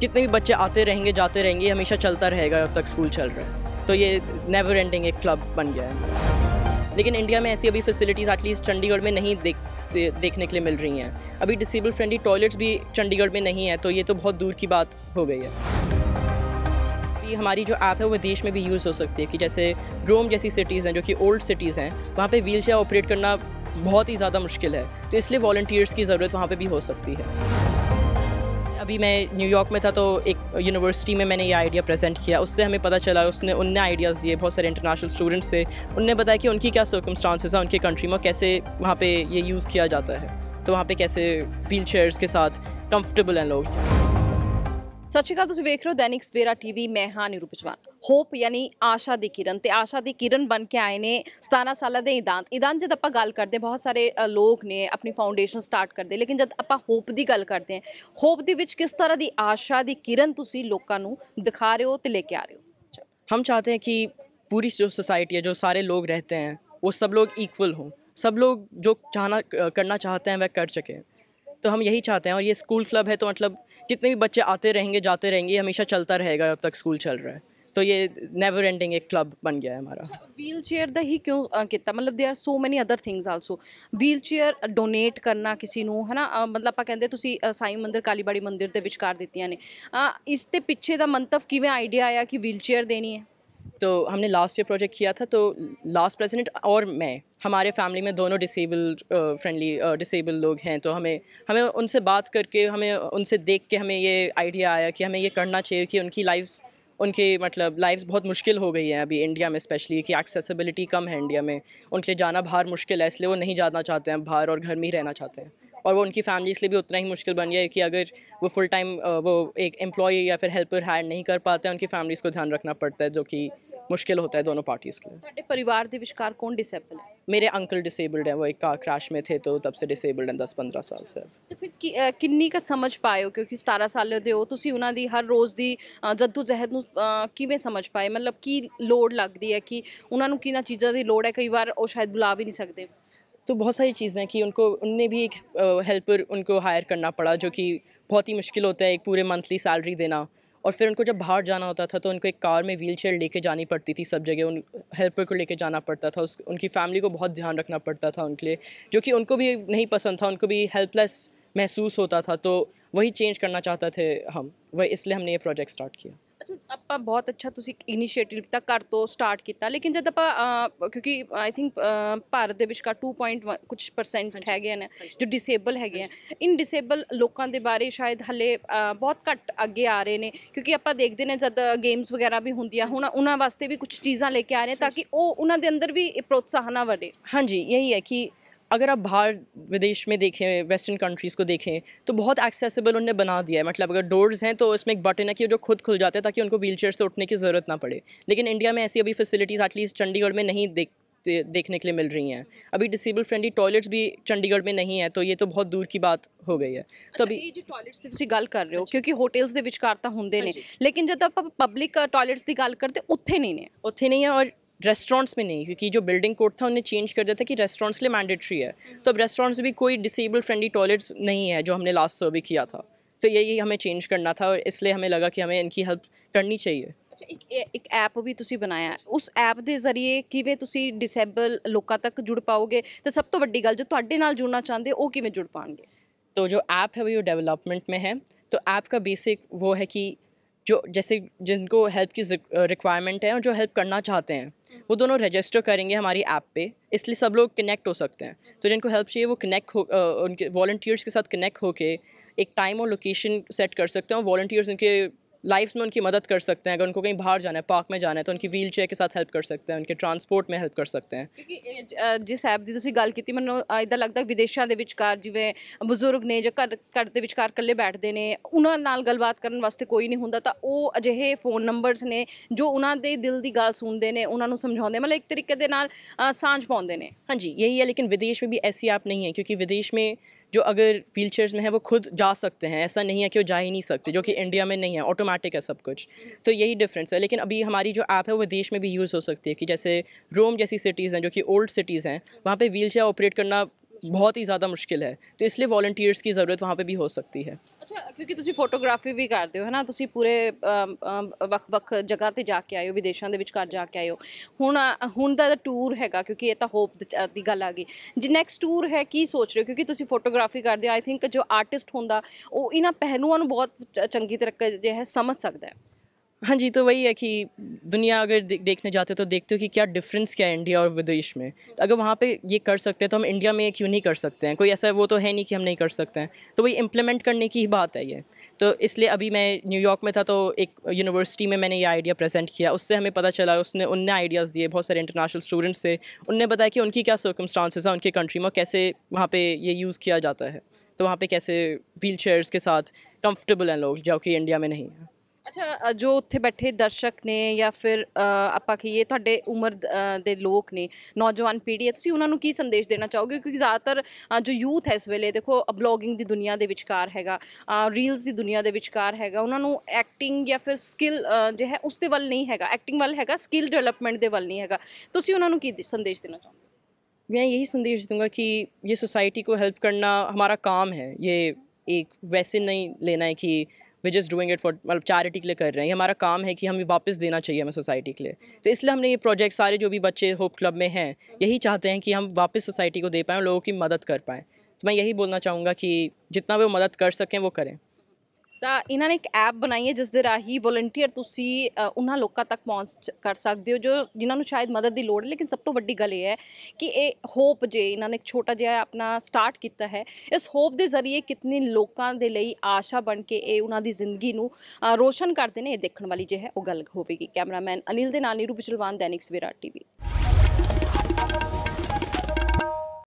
कितने भी बच्चे आते रहेंगे जाते रहेंगे हमेशा चलता रहेगा जब तक स्कूल चल रहा है तो ये नेवर एंडिंग एक क्लब बन गया है लेकिन इंडिया में ऐसी अभी फैसिलिटीज़ एटलीस्ट चंडीगढ़ में नहीं देख देखने के लिए मिल रही हैं अभी डिसेबल फ्रेंडली टॉयलेट्स भी चंडीगढ़ में नहीं है तो ये तो बहुत दूर की बात हो गई है कि हमारी जो ऐप है वो देश में भी यूज़ हो सकती है कि जैसे रोम जैसी सिटीज़ हैं जो कि ओल्ड सिटीज़ हैं वहाँ पे व्हील ऑपरेट करना बहुत ही ज़्यादा मुश्किल है तो इसलिए वॉल्टियर्स की ज़रूरत वहाँ पे भी हो सकती है अभी मैं न्यूयॉर्क में था तो एक यूनिवर्सिटी में मैंने ये आइडिया प्रेजेंट किया उससे हमें पता चला उसने उनने आइडियाज़ दिए बहुत सारे इंटरनेशनल स्टूडेंट्स से उनने बताया कि उनकी क्या सर्कमस्टांसेस हैं उनके कंट्री में कैसे वहाँ पर ये यूज़ किया जाता है तो वहाँ पर कैसे व्हील के साथ कम्फर्टेबल हैं लोग ਸਤਿ ਸ਼੍ਰੀ ਅਕਾਲ ਤੁਸੀਂ ਵੇਖ ਰਹੇ ਹੋ ਦੈਨਿਕ ਸਵੇਰਾ ਟੀਵੀ ਮੈਂ ਹਾਂ ਨਿਰੂਪ ਜਵਾਨ ਹੋਪ ਯਾਨੀ ਆਸ਼ਾ ਦੀ ਕਿਰਨ ਤੇ ਆਸ਼ਾ ਦੀ ਕਿਰਨ ਬਣ ਕੇ ਆਏ ਨੇ 17 ਸਾਲਾਂ ਦੇ ਇਦਾਂਤ ਇਦਾਂ ਜਦ ਆਪਾਂ ਗੱਲ ਕਰਦੇ ਬਹੁਤ ਸਾਰੇ ਲੋਕ ਨੇ ਆਪਣੀ ਫਾਊਂਡੇਸ਼ਨ ਸਟਾਰਟ ਕਰਦੇ ਲੇਕਿਨ ਜਦ ਆਪਾਂ ਹੋਪ ਦੀ ਗੱਲ ਕਰਦੇ ਹਾਂ ਹੋਪ ਦੇ ਵਿੱਚ ਕਿਸ ਤਰ੍ਹਾਂ ਦੀ ਆਸ਼ਾ ਦੀ ਕਿਰਨ ਤੁਸੀਂ ਲੋਕਾਂ ਨੂੰ ਦਿਖਾ ਰਹੇ ਹੋ ਤੇ ਲੈ ਕੇ ਆ ਰਹੇ ਹੋ ਹਮ ਚਾਹਤੇ ਹਾਂ ਕਿ ਪੂਰੀ ਜੋ ਸੋਸਾਇਟੀ ਹੈ ਜੋ ਸਾਰੇ ਲੋਕ रहते हैं ਉਹ ਸਭ ਲੋਕ ਇਕੁਅਲ ਹੋ ਸਭ ਲੋਕ ਜੋ ਚਾਹਨਾ ਕਰਨਾ ਚਾਹਤੇ हैं वह ਕਰ सकें तो हम यही चाहते हैं और ये स्कूल क्लब है तो मतलब जितने भी बच्चे आते रहेंगे जाते रहेंगे हमेशा चलता रहेगा अब तक स्कूल चल रहा है तो ये नेवर एंडिंग एक क्लब बन गया है हमारा व्हील चेयर द ही क्यों किता मतलब they are so many other things also wheelchair donate करना किसी को है ना मतलब आप कहते साई मंदिर कालीबाड़ी मंदिर के विचकार ਦਿੱਤੀਆਂ ने ਇਸ ਤੇ ਪਿੱਛੇ ਦਾ ਮੰਤਵ ਕਿਵੇਂ ਆਈਡੀਆ ਆਇਆ ਕਿ ਵੀਲ ਚੇਅਰ ਦੇਣੀ तो हमने लास्ट ईयर प्रोजेक्ट किया था तो लास्ट प्रेसिडेंट और मैं हमारे फैमिली में दोनों डिसेबल फ्रेंडली डिसेबल लोग हैं तो हमें हमें उनसे बात करके हमें उनसे देख के हमें ये आइडिया आया कि हमें ये करना चाहिए कि उनकी लाइफ्स उनके मतलब लाइफ बहुत मुश्किल हो गई है अभी इंडिया में स्पेशली कि एक्सेसिबिलिटी कम है इंडिया में उनके लिए जाना बाहर मुश्किल है इसलिए वो नहीं जाना चाहते हैं बाहर और घर में ही रहना चाहते हैं और वो उनकी फैमिली इसलिए भी उतना ही मुश्किल बन गया है कि अगर वो फुल टाइम वो एक एम्प्लॉय या फिर हेल्पर हायर नहीं कर पाते हैं उनकी फैमिलीज़ को ध्यान रखना पड़ता है जो कि ਮੁਸ਼ਕਿਲ ਹੁੰਦਾ ਹੈ ਦੋਨੋਂ ਪਾਰਟੀਆਂ के लिए ਤੁਹਾਡੇ ਪਰਿਵਾਰ ਦੇ ਵਿਚਕਾਰ ਕੌਣ ਡਿਸੇਬਲ ਹੈ ਮੇਰੇ ਅੰਕਲ ਡਿਸੇਬਲਡ ਹੈ ਉਹ ਇੱਕ ਕਾਰ ਕ੍ਰੈਸ਼ ਮੇਂ थे तो तब से डिसेबल्ड हैं 10-15 ਸਾਲ ਸੇ ਤੇ ਫਿਰ ਕਿੰਨੀ ਕ ਸਮਝ ਪਾਏ ਹੋ ਕਿਉਂਕਿ 17 ਸਾਲ ਦੇ ਹੋ ਤੁਸੀਂ ਉਹਨਾਂ ਦੀ ਹਰ ਰੋਜ਼ ਦੀ ਜੱਦੋ ਜਹਿਦ ਨੂੰ ਕਿਵੇਂ ਸਮਝ ਪਾਏ ਮਤਲਬ ਕੀ ਲੋੜ ਲੱਗਦੀ ਹੈ ਕਿ ਉਹਨਾਂ ਨੂੰ ਕਿਹਨਾਂ ਚੀਜ਼ਾਂ ਦੀ ਲੋੜ ਹੈ ਕਈ ਵਾਰ ਉਹ ਸ਼ਾਇਦ ਬੁਲਾ ਵੀ ਨਹੀਂ ਸਕਦੇ तो बहुत सारी चीज़ें हैं कि उनको उनने भी एक हेल्पर उनको हायर करना पड़ा जो कि बहुत ही मुश्किल होता है एक पूरे मंथली सैलरी देना और फिर उनको जब बाहर जाना होता था तो उनको एक कार में व्हील चेयर लेके जानी पड़ती थी सब जगह उन हेल्पर को लेके जाना पड़ता था उस उनकी फैमिली को बहुत ध्यान रखना पड़ता था उनके लिए जो कि उनको भी नहीं पसंद था उनको भी हेल्पलेस महसूस होता था तो वही चेंज करना चाहते थे हम वही इसलिए हमने ये प्रोजेक्ट स्टार्ट किया ਅੱਜ ਆਪਾਂ ਬਹੁਤ ਅੱਛਾ ਤੁਸੀਂ ਇਨੀਸ਼ੀਏਟਿਵ ਤਾਂ ਕਰ ਤੋਂ ਸਟਾਰਟ ਕੀਤਾ ਲੇਕਿਨ ਜਦ ਆਪਾਂ ਕਿਉਂਕਿ ਆਈ ਥਿੰਕ ਭਾਰਤ ਦੇ ਵਿਚਕਾਰ 2.1 ਕੁਝ ਪਰਸੈਂਟ ਹੈਗੇ ਨੇ ਜੋ ਡਿਸੇਬਲ ਹੈਗੇ ਆ ਇਨ ਡਿਸੇਬਲ ਲੋਕਾਂ ਦੇ ਬਾਰੇ ਸ਼ਾਇਦ ਹਲੇ ਬਹੁਤ ਘੱਟ ਅੱਗੇ ਆ ਰਹੇ ਨੇ ਕਿਉਂਕਿ ਆਪਾਂ ਦੇਖਦੇ ਨੇ ਜਦ ਗੇਮਸ ਵਗੈਰਾ ਵੀ ਹੁੰਦੀਆਂ ਹੁਣ ਉਹਨਾਂ ਵਾਸਤੇ ਵੀ ਕੁਝ ਚੀਜ਼ਾਂ ਲੈ ਕੇ ਆ ਰਹੇ ਤਾਂ ਕਿ ਉਹ ਉਹਨਾਂ ਦੇ ਅੰਦਰ ਵੀ ਇਹ ਪ੍ਰੋਤਸਾਹਨਾ ਵਧੇ ਹਾਂਜੀ ਇਹੀ ਹੈ ਕਿ अगर आप बाहर विदेश में देखें वेस्टर्न कंट्रीज़ को देखें तो बहुत एक्सेसिबल उनने बना दिया है मतलब अगर डोर्स हैं तो इसमें एक बटन है कि जो खुद खुल जाता है ताकि उनको व्हील चेयर से उठने की ज़रूरत ना पड़े लेकिन इंडिया में ऐसी अभी फैसिलिटीज़ एटलीस्ट चंडीगढ़ में नहीं देख देखने के लिए मिल रही हैं अभी डिसेबल फ्रेंडली टॉयलेट्स भी चंडीगढ़ में नहीं है तो ये तो बहुत दूर की बात हो गई है तो अच्छा, अभी ये जो टॉयलेट्स की तुम गल कर रहे हो हाँ क्योंकि होटल्स के विचकार तो होंगे हाँ ने लेकिन जब आप पब्लिक टॉयलेट्स की गल करते ਉੱਥੇ नहीं है उत्थे नहीं है और रेस्टोरेंट्स में नहीं क्योंकि जो बिल्डिंग कोड था उन्हें चेंज कर दिया था कि रेस्टोरेंट्स लिए मैंडेटरी है तो अब रेस्टोरेंट्स भी कोई डिसेबल फ्रेंडली टॉयलेट्स नहीं है जो हमने लास्ट सर्वे किया था तो यही हमें चेंज करना था और इसलिए हमें लगा कि हमें इनकी हेल्प करनी चाहिए ਇੱਕ अच्छा, एक ਐਪ ਵੀ ਤੁਸੀਂ बनाया उस ऐप के जरिए ਕਿਵੇਂ ਤੁਸੀਂ ਡਿਸੇਬਲ लोगों तक जुड़ पाओगे तो सब तो ਵੱਡੀ गल जो थोड़े ਨਾਲ जुड़ना चाहते ਉਹ ਕਿਵੇਂ जुड़ पागे तो जो ऐप है वो डेवलपमेंट में है तो ऐप का बेसिक वो है कि जो जैसे जिनको हेल्प की रिक्वायरमेंट है और जो हेल्प करना चाहते हैं वो दोनों रजिस्टर करेंगे हमारी ऐप पे इसलिए सब लोग कनेक्ट हो सकते हैं तो जिनको हेल्प चाहिए वो कनेक्ट हो उनके वॉल्टियर्स के साथ कनेक्ट होके एक टाइम और लोकेशन सेट कर सकते हैं और वॉल्टियर्स उनके लाइफ्स में उनकी मदद कर सकते हैं अगर उनको कहीं बाहर जाना है पार्क में जाना है तो उनकी व्हील चेयर के साथ हेल्प कर सकते हैं उनके ट्रांसपोर्ट में हेल्प कर सकते हैं ਕਿਉਂਕਿ ਜਿਸ ਐਪ ਦੀ ਤੁਸੀਂ ਗੱਲ ਕੀਤੀ ਮੈਨੂੰ ਇਦਾਂ ਲੱਗਦਾ ਵਿਦੇਸ਼ਾਂ ਦੇ ਵਿਚਕਾਰ ਜਿਵੇਂ ਬਜ਼ੁਰਗ ਨੇ ਜਾਂ ਘਰ ਘਰ ਦੇ ਵਿਚਕਾਰ ਇਕੱਲੇ ਬੈਠਦੇ ਨੇ ਉਹਨਾਂ ਨਾਲ ਗੱਲਬਾਤ ਕਰਨ ਵਾਸਤੇ ਕੋਈ ਨਹੀਂ ਹੁੰਦਾ ਤਾਂ ਉਹ ਅਜਿਹੇ ਫੋਨ ਨੰਬਰਸ ਨੇ ਜੋ ਉਹਨਾਂ ਦੇ ਦਿਲ ਦੀ ਗੱਲ ਸੁਣਦੇ ਨੇ ਉਹਨਾਂ ਨੂੰ ਸਮਝਾਉਂਦੇ ਮਤਲਬ ਇੱਕ ਤਰੀਕੇ ਦੇ ਨਾਲ ਸਾਂਝ ਪਾਉਂਦੇ ਨੇ ਹਾਂਜੀ यही है लेकिन विदेश में भी ऐसी ऐप नहीं है क्योंकि विदेश में जो अगर व्हील चेयर में है वो खुद जा सकते हैं ऐसा नहीं है कि वो जा ही नहीं सकते जो कि इंडिया में नहीं है ऑटोमेटिक है सब कुछ तो यही डिफरेंस है लेकिन अभी हमारी जो ऐप है वो देश में भी यूज़ हो सकती है कि जैसे रोम जैसी सिटीज़ हैं जो कि ओल्ड सिटीज़ हैं वहाँ पर व्हील चेयर ऑपरेट करना ਬਹੁਤ ਹੀ ਜ਼ਿਆਦਾ ਮੁਸ਼ਕਿਲ ਹੈ ਤੇ ਇਸ ਲਈ ਵੋਲੰਟੀਅਰਸ ਦੀ ਜ਼ਰੂਰਤ ਵਹਾਂ पे ਵੀ ਹੋ ਸਕਦੀ ਹੈ ਅੱਛਾ ਕਿਉਂਕਿ ਤੁਸੀਂ ਫੋਟੋਗ੍ਰਾਫੀ ਵੀ ਕਰਦੇ ਹੋ ਹੈਨਾ ਤੁਸੀਂ ਪੂਰੇ ਵੱਖ-ਵੱਖ ਜਗ੍ਹਾ ਤੇ ਜਾ ਕੇ ਆਏ ਹੋ ਵਿਦੇਸ਼ਾਂ ਦੇ ਵਿਚਕਾਰ ਜਾ ਕੇ ਆਏ ਹੋ ਹੁਣ ਹੁਣ ਦਾ ਟੂਰ ਹੈਗਾ ਕਿਉਂਕਿ ਇਹ ਤਾਂ ਹੋਪ ਦੀ ਗੱਲ ਆ ਗਈ ਜੀ ਨੈਕਸਟ ਟੂਰ ਹੈ ਕੀ ਸੋਚ ਰਹੇ ਹੋ ਕਿਉਂਕਿ ਤੁਸੀਂ ਫੋਟੋਗ੍ਰਾਫੀ ਕਰਦੇ ਹੋ ਆਈ ਥਿੰਕ ਜੋ ਆਰਟਿਸਟ ਹੁੰਦਾ ਉਹ ਇਹਨਾਂ ਪਹਿਲੂਆਂ ਨੂੰ ਬਹੁਤ ਚੰਗੀ ਤਰ੍ਹਾਂ ਜੇ ਹੈ ਸਮਝ ਸਕਦਾ ਹੈ हाँ जी तो वही है कि दुनिया अगर दे, देखने जाते हो तो देखते हो कि क्या डिफरेंस क्या है इंडिया और विदेश में तो अगर वहाँ पे ये कर सकते हैं तो हम इंडिया में क्यों नहीं कर सकते हैं कोई ऐसा वो तो है नहीं कि हम नहीं कर सकते हैं तो वही इम्प्लीमेंट करने की ही बात है ये तो इसलिए अभी मैं न्यूयॉर्क में था तो एक यूनिवर्सिटी में मैंने ये आइडिया प्रेजेंट किया उससे हमें पता चला उसने उनने आइडियाज़ दिए बहुत सारे इंटरनेशनल स्टूडेंट्स से उनने बताया कि उनकी क्या सर्कमस्टांसेस हैं उनके कंट्री में कैसे वहाँ पर ये यूज़ किया जाता है तो वहाँ पर कैसे व्हील के साथ कम्फर्टेबल हैं लोग जो कि इंडिया में नहीं है ਅੱਛਾ ਜੋ ਉੱਥੇ ਬੈਠੇ ਦਰਸ਼ਕ ਨੇ ਜਾਂ ਫਿਰ ਆਪਾਂ ਕਹੀਏ ਤੁਹਾਡੇ ਉਮਰ ਦੇ ਲੋਕ ਨੇ ਨੌਜਵਾਨ ਪੀੜ੍ਹੀ ਹੈ ਤੁਸੀਂ ਉਹਨਾਂ ਨੂੰ ਕੀ ਸੰਦੇਸ਼ ਦੇਣਾ ਚਾਹੋਗੇ ਕਿਉਂਕਿ ਜ਼ਿਆਦਾਤਰ ਜੋ ਯੂਥ ਹੈ ਇਸ ਵੇਲੇ ਦੇਖੋ ਬਲੌਗਿੰਗ ਦੀ ਦੁਨੀਆ ਦੇ ਵਿਚਕਾਰ ਹੈਗਾ ਰੀਲਸ ਦੀ ਦੁਨੀਆ ਦੇ ਵਿਚਕਾਰ ਹੈਗਾ ਉਹਨਾਂ ਨੂੰ ਐਕਟਿੰਗ ਜਾਂ ਫਿਰ ਸਕਿੱਲ ਜੋ ਹੈ ਉਸ ਦੇ ਵੱਲ ਨਹੀਂ ਹੈਗਾ ਐਕਟਿੰਗ ਵੱਲ ਹੈਗਾ ਸਕਿੱਲ ਡਿਵੈਲਪਮੈਂਟ ਦੇ ਵੱਲ ਨਹੀਂ ਹੈਗਾ ਤੁਸੀਂ ਉਹਨਾਂ ਨੂੰ ਕੀ ਸੰਦੇਸ਼ ਦੇਣਾ ਚਾਹੋਗੇ ਮੈਂ यही ਸੰਦੇਸ਼ ਦੂੰਗਾ ਕਿ ਇਹ ਸੋਸਾਇਟੀ ਕੋ ਹੈਲਪ ਕਰਨਾ ਹਮਾਰਾ ਕਾਮ ਹੈ ਇਹ ਇੱਕ ਵੈਸੇ ਨਹੀਂ ਲੈਣਾ ਹੈ ਕਿ वे जस्ट डूइंग इट फॉर मतलब चैरिटी के लिए कर रहे हैं हमारा काम है कि हमें वापस देना चाहिए हमें सोसाइटी के लिए तो इसलिए हमने ये प्रोजेक्ट सारे जो भी बच्चे होप क्लब में हैं यही चाहते हैं कि हम वापस सोसाइटी को दे पाएँ लोगों की मदद कर पाएँ तो मैं यही बोलना चाहूँगा कि जितना भी वो मदद कर सकें वो करें ਤਾਂ ਇਹਨਾਂ ਨੇ ਇੱਕ ਐਪ ਬਣਾਈ ਹੈ ਜਿਸ ਦੇ ਰਾਹੀਂ ਵੋਲੰਟੀਅਰ ਤੁਸੀਂ ਉਹਨਾਂ ਲੋਕਾਂ ਤੱਕ ਪਹੁੰਚ ਕਰ ਸਕਦੇ ਹੋ ਜੋ ਜਿਨ੍ਹਾਂ ਨੂੰ ਸ਼ਾਇਦ ਮਦਦ ਦੀ ਲੋੜ ਹੈ ਲੇਕਿਨ ਸਭ ਤੋਂ ਵੱਡੀ ਗੱਲ ਇਹ ਹੈ ਕਿ ਇਹ ਹੋਪ ਜੇ ਇਹਨਾਂ ਨੇ ਇੱਕ ਛੋਟਾ ਜਿਹਾ ਆਪਣਾ ਸਟਾਰਟ ਕੀਤਾ ਹੈ ਇਸ ਹੋਪ ਦੇ ਜ਼ਰੀਏ ਕਿਤਨੇ ਲੋਕਾਂ ਦੇ ਲਈ ਆਸ਼ਾ ਬਣ ਕੇ ਇਹ ਉਹਨਾਂ ਦੀ ਜ਼ਿੰਦਗੀ ਨੂੰ ਰੋਸ਼ਨ ਕਰਦੇ ਨੇ ਇਹ ਦੇਖਣ ਵਾਲੀ ਜੇ ਹੈ ਉਹ ਗੱਲ ਹੋਵੇਗੀ ਕੈਮਰਾਮੈਨ ਅਨਿਲ ਦੇ ਨਾਲ ਨੀਰੂ ਬਿਚਲਵਾਨ ਦੈਨਿਕ ਸਵੇਰਾ ਟੀਵੀ